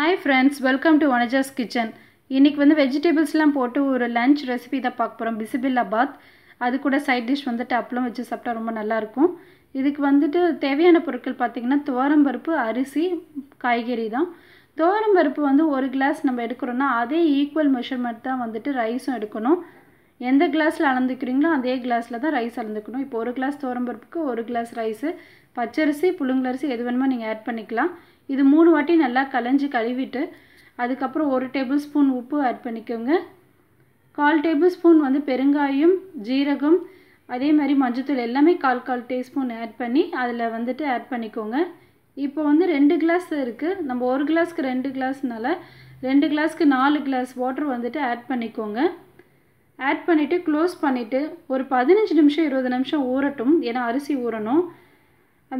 hi friends welcome to Vanaja's kitchen இன்றைக்கி வந்து வெஜிடபிள்ஸ்லாம் போட்டு ஒரு லன்ச் ரெசிபி தான் பார்க்க போகிறோம் பிசிபில் பாத் அது கூட சைட் டிஷ் வந்துட்டு அப்பளம் வச்சு சாப்பிட்டா ரொம்ப நல்லாயிருக்கும் இதுக்கு வந்துட்டு தேவையான பொருட்கள் பார்த்திங்கன்னா துவரம்பருப்பு அரிசி காய்கறி தான் துவரம்பருப்பு வந்து ஒரு கிளாஸ் நம்ம எடுக்கிறோன்னா அதே ஈக்குவல் மெஷர்மெண்ட் தான் வந்துட்டு ரைஸும் எடுக்கணும் எந்த கிளாஸில் அளந்துக்கிறீங்களோ அதே கிளாஸில் தான் ரைஸ் அளந்துக்கணும் இப்போ ஒரு கிளாஸ் துவரம்பருப்புக்கு ஒரு கிளாஸ் ரைஸு பச்சரிசி புழுங்கலரிசி எது வேணுமோ நீங்கள் ஆட் பண்ணிக்கலாம் இது மூணு வாட்டி நல்லா கலைஞ்சி கழுவிட்டு அதுக்கப்புறம் ஒரு டேபிள் ஸ்பூன் உப்பு ஆட் பண்ணிக்கோங்க கால் டேபிள் ஸ்பூன் வந்து பெருங்காயம் ஜீரகம் அதே மாதிரி மஞ்சத்தூள் எல்லாமே கால் கால் டீஸ்பூன் ஆட் பண்ணி அதில் வந்துட்டு ஆட் பண்ணிக்கோங்க இப்போ வந்து ரெண்டு கிளாஸ் இருக்குது நம்ம ஒரு கிளாஸ்க்கு ரெண்டு கிளாஸ்னால ரெண்டு கிளாஸ்க்கு நாலு கிளாஸ் வாட்டர் வந்துட்டு ஆட் பண்ணிக்கோங்க ஆட் பண்ணிவிட்டு க்ளோஸ் பண்ணிவிட்டு ஒரு பதினஞ்சு நிமிஷம் இருபது நிமிஷம் ஊறட்டும் ஏன்னா அரிசி ஊறணும்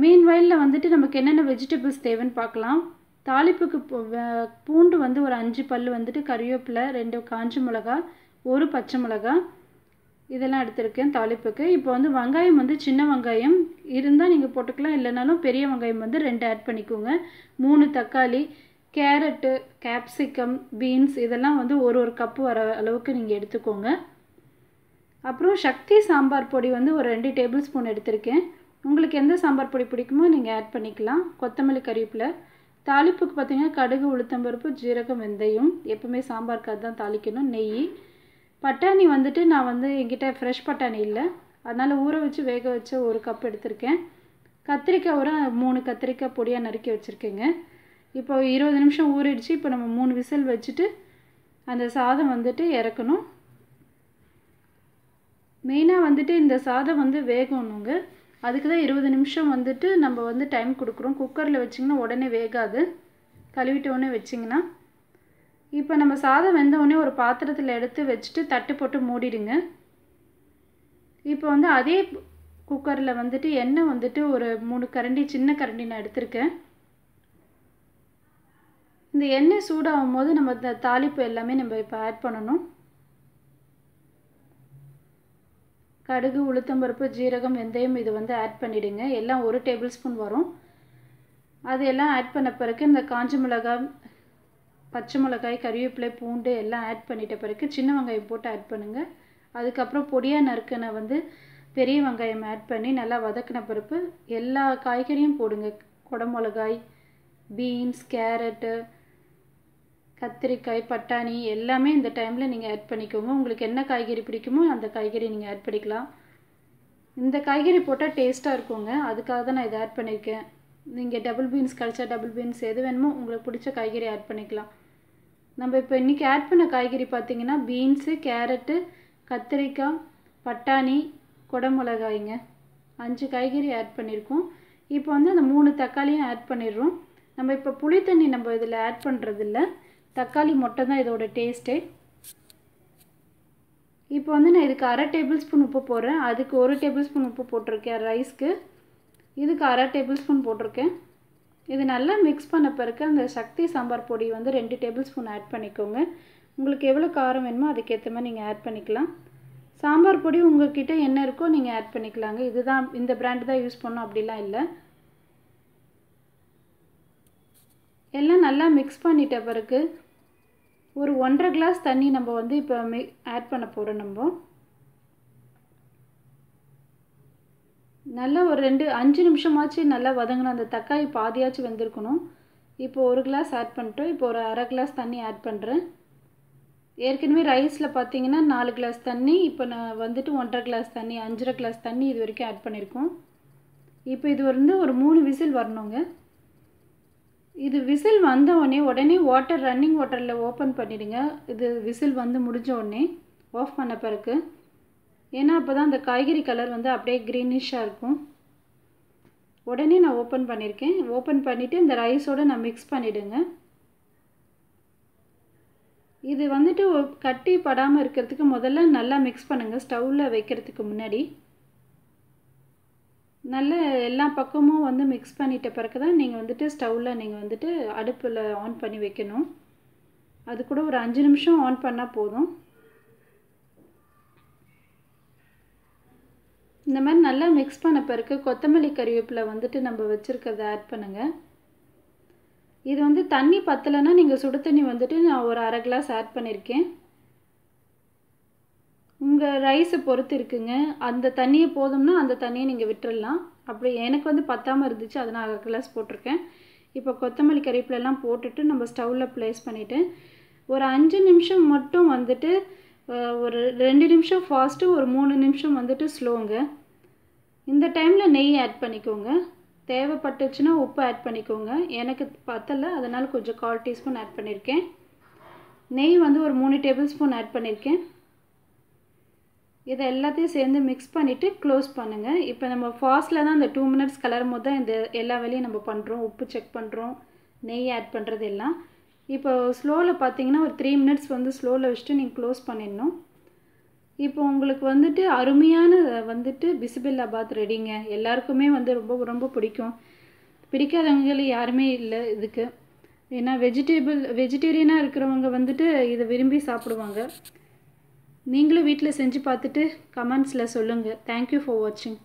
மீன் வயலில் வந்துட்டு நமக்கு என்னென்ன வெஜிடபிள்ஸ் தேவைன்னு பார்க்கலாம் தாளிப்புக்கு பூண்டு வந்து ஒரு அஞ்சு பல் வந்துட்டு கறிவேப்பிலை ரெண்டு காஞ்ச மிளகா ஒரு பச்சை மிளகா இதெல்லாம் எடுத்திருக்கேன் தாளிப்புக்கு இப்போ வந்து வெங்காயம் வந்து சின்ன வெங்காயம் இருந்தால் நீங்கள் போட்டுக்கலாம் இல்லைனாலும் பெரிய வெங்காயம் வந்து ரெண்டு ஆட் பண்ணிக்கோங்க மூணு தக்காளி கேரட்டு கேப்சிகம் பீன்ஸ் இதெல்லாம் வந்து ஒரு ஒரு கப்பு வர அளவுக்கு நீங்கள் எடுத்துக்கோங்க அப்புறம் சக்தி சாம்பார் பொடி வந்து ஒரு ரெண்டு டேபிள் ஸ்பூன் எடுத்திருக்கேன் உங்களுக்கு எந்த சாம்பார் பொடி பிடிக்குமோ நீங்கள் ஆட் பண்ணிக்கலாம் கொத்தமல்லி கறிப்பில் தாளிப்புக்கு பார்த்தீங்கன்னா கடுகு உளுத்தம்பருப்பு ஜீரகம் வெந்தயம் எப்பவுமே சாம்பாருக்கு அதுதான் தாளிக்கணும் நெய் பட்டாணி வந்துட்டு நான் வந்து எங்கிட்ட ஃப்ரெஷ் பட்டாணி இல்லை அதனால் ஊற வச்சு வேக வச்ச ஒரு கப் எடுத்திருக்கேன் கத்திரிக்காய் ஒரு மூணு கத்திரிக்காய் பொடியாக நறுக்கி வச்சுருக்கேங்க இப்போ இருபது நிமிஷம் ஊறிடுச்சு இப்போ நம்ம மூணு விசில் வச்சுட்டு அந்த சாதம் வந்துட்டு இறக்கணும் மெயினாக வந்துட்டு இந்த சாதம் வந்து வேகணுங்க அதுக்கு தான் இருபது நிமிஷம் வந்துட்டு நம்ம வந்து டைம் கொடுக்குறோம் குக்கரில் வச்சிங்கன்னா உடனே வேகாது கழுவிட்டோடனே வச்சிங்கன்னா இப்போ நம்ம சாதம் வெந்தவுடனே ஒரு பாத்திரத்தில் எடுத்து வச்சுட்டு தட்டு போட்டு மூடிடுங்க இப்போ வந்து அதே குக்கரில் வந்துட்டு எண்ணெய் வந்துட்டு ஒரு மூணு கரண்டி சின்ன கரண்டி நான் எடுத்திருக்கேன் இந்த எண்ணெய் சூடாகும் போது நம்ம இந்த தாளிப்பு எல்லாமே நம்ம இப்போ ஆட் பண்ணணும் கடுகு உளுத்தம் பருப்பு ஜீரகம் வெந்தயம் இது வந்து ஆட் பண்ணிவிடுங்க எல்லாம் ஒரு டேபிள் ஸ்பூன் வரும் அது எல்லாம் ஆட் பண்ண பிறகு இந்த காஞ்ச மிளகாய் பச்சை மிளகாய் கறிவேப்பிலை பூண்டு எல்லாம் ஆட் பண்ணிட்ட பிறகு சின்ன வெங்காயம் போட்டு ஆட் பண்ணுங்கள் அதுக்கப்புறம் பொடியாக நறுக்கனை வந்து பெரிய வெங்காயம் ஆட் பண்ணி நல்லா வதக்கின பிறப்பு எல்லா காய்கறியும் போடுங்க குடமிளகாய் பீன்ஸ் கேரட்டு கத்திரிக்காய் பட்டாணி எல்லாமே இந்த டைமில் நீங்கள் ஆட் பண்ணிக்கோங்க உங்களுக்கு என்ன காய்கறி பிடிக்குமோ அந்த காய்கறி நீங்கள் ஆட் பண்ணிக்கலாம் இந்த காய்கறி போட்டால் டேஸ்ட்டாக இருக்குங்க அதுக்காக தான் நான் இதை ஆட் பண்ணியிருக்கேன் நீங்கள் டபுள் பீன்ஸ் கழிச்சா டபுள் பீன்ஸ் எது வேணுமோ உங்களுக்கு பிடிச்ச காய்கறி ஆட் பண்ணிக்கலாம் நம்ம இப்போ இன்றைக்கி ஆட் பண்ண காய்கறி பார்த்தீங்கன்னா பீன்ஸு கேரட்டு கத்திரிக்காய் பட்டாணி குடமிளகாய்ங்க அஞ்சு காய்கறி ஆட் பண்ணியிருக்கோம் இப்போ வந்து அந்த மூணு தக்காளியும் ஆட் பண்ணிடுறோம் நம்ம இப்போ புளி தண்ணி நம்ம இதில் ஆட் பண்ணுறதில்ல தக்காளி மொட்டை தான் இதோட டேஸ்ட்டு இப்போ வந்து நான் இதுக்கு அரை டேபிள் ஸ்பூன் உப்பு போடுறேன் அதுக்கு ஒரு டேபிள் ஸ்பூன் உப்பு போட்டிருக்கேன் ரைஸ்க்கு இதுக்கு அரை டேபிள் ஸ்பூன் போட்டிருக்கேன் இது நல்லா மிக்ஸ் பண்ண பிறகு அந்த சக்தி சாம்பார் பொடி வந்து ரெண்டு டேபிள் ஸ்பூன் ஆட் பண்ணிக்கோங்க உங்களுக்கு எவ்வளோ காரம் வேணுமோ அதுக்கேற்ற மாதிரி நீங்கள் ஆட் பண்ணிக்கலாம் சாம்பார் பொடி உங்கள்கிட்ட என்ன இருக்கோ நீங்கள் ஆட் பண்ணிக்கலாங்க இதுதான் இந்த பிராண்டு தான் யூஸ் பண்ணோம் அப்படிலாம் இல்லை எல்லாம் நல்லா மிக்ஸ் பண்ணிட்ட பிறகு ஒரு ஒன்றரை கிளாஸ் தண்ணி நம்ம வந்து இப்போ மி ஆட் பண்ண போகிறோம் நம்ம நல்லா ஒரு ரெண்டு அஞ்சு நிமிஷமாச்சு நல்லா வதங்கணும் அந்த தக்காளி பாதியாச்சும் வெந்திருக்கணும் இப்போ ஒரு கிளாஸ் ஆட் பண்ணிட்டோம் இப்போ ஒரு அரை கிளாஸ் தண்ணி ஆட் பண்ணுறேன் ஏற்கனவே ரைஸில் பார்த்தீங்கன்னா நாலு கிளாஸ் தண்ணி இப்போ நான் வந்துட்டு ஒன்றரை கிளாஸ் தண்ணி அஞ்சரை கிளாஸ் தண்ணி இது வரைக்கும் ஆட் பண்ணியிருக்கோம் இப்போ இது வந்து ஒரு மூணு விசில் வரணுங்க இது விசில் வந்த உடனே உடனே வாட்டர் ரன்னிங் வாட்டரில் ஓப்பன் பண்ணிவிடுங்க இது விசில் வந்து முடிஞ்ச உடனே ஆஃப் பண்ண பிறகு ஏன்னா அப்போ தான் அந்த காய்கறி கலர் வந்து அப்படியே க்ரீனிஷாக இருக்கும் உடனே நான் ஓப்பன் பண்ணியிருக்கேன் ஓப்பன் பண்ணிவிட்டு இந்த ரைஸோடு நான் மிக்ஸ் பண்ணிவிடுங்க இது வந்துட்டு கட்டி படாமல் இருக்கிறதுக்கு முதல்ல நல்லா மிக்ஸ் பண்ணுங்கள் ஸ்டவ்வில் வைக்கிறதுக்கு முன்னாடி நல்ல எல்லா பக்கமும் வந்து மிக்ஸ் பண்ணிட்ட பிறகு தான் நீங்கள் வந்துட்டு ஸ்டவ்வில் நீங்கள் வந்துட்டு அடுப்பில் ஆன் பண்ணி வைக்கணும் அது கூட ஒரு அஞ்சு நிமிஷம் ஆன் பண்ணால் போதும் இந்த மாதிரி நல்லா மிக்ஸ் பண்ண பிறகு கொத்தமல்லி கறிவேப்பிலை வந்துட்டு நம்ம வச்சுருக்கிறத ஆட் பண்ணுங்கள் இது வந்து தண்ணி பத்தலைன்னா நீங்கள் சுடு தண்ணி வந்துட்டு நான் ஒரு அரை கிளாஸ் ஆட் பண்ணியிருக்கேன் உங்கள் ரைஸை பொறுத்து இருக்குங்க அந்த தண்ணியை போதும்னா அந்த தண்ணியை நீங்கள் விட்டுடலாம் அப்படி எனக்கு வந்து பத்தாமல் இருந்துச்சு அதை நான் கிளாஸ் போட்டிருக்கேன் இப்போ கொத்தமல்லி கறிப்பிலெல்லாம் போட்டுட்டு நம்ம ஸ்டவ்வில் ப்ளேஸ் பண்ணிவிட்டு ஒரு அஞ்சு நிமிஷம் மட்டும் வந்துட்டு ஒரு ரெண்டு நிமிஷம் ஃபாஸ்ட்டு ஒரு மூணு நிமிஷம் வந்துட்டு ஸ்லோங்க இந்த டைமில் நெய் ஆட் பண்ணிக்கோங்க தேவைப்பட்டுச்சுன்னா உப்பு ஆட் பண்ணிக்கோங்க எனக்கு பத்தலை அதனால் கொஞ்சம் கால் டீஸ்பூன் ஆட் பண்ணியிருக்கேன் நெய் வந்து ஒரு மூணு டேபிள் ஸ்பூன் ஆட் பண்ணியிருக்கேன் இதை எல்லாத்தையும் சேர்ந்து மிக்ஸ் பண்ணிவிட்டு க்ளோஸ் பண்ணுங்கள் இப்போ நம்ம ஃபாஸ்ட்டில் தான் இந்த டூ மினிட்ஸ் கலரும் போது தான் இந்த எல்லா வேலையும் நம்ம பண்ணுறோம் உப்பு செக் பண்ணுறோம் நெய் ஆட் பண்ணுறது எல்லாம் இப்போ ஸ்லோவில் பார்த்தீங்கன்னா ஒரு த்ரீ மினிட்ஸ் வந்து ஸ்லோவில் வச்சுட்டு நீங்கள் க்ளோஸ் பண்ணிடணும் இப்போ உங்களுக்கு வந்துட்டு அருமையான வந்துட்டு பிசுபில்லாபாத் ரெடிங்க எல்லாருக்குமே வந்து ரொம்ப ரொம்ப பிடிக்கும் பிடிக்காதவங்கள யாருமே இல்லை இதுக்கு ஏன்னா வெஜிடேபிள் வெஜிடேரியனாக இருக்கிறவங்க வந்துட்டு இதை விரும்பி சாப்பிடுவாங்க நீங்களும் வீட்டில் செஞ்சு பார்த்துட்டு கமெண்ட்ஸில் சொல்லுங்கள் தேங்க்யூ ஃபார் வாட்சிங்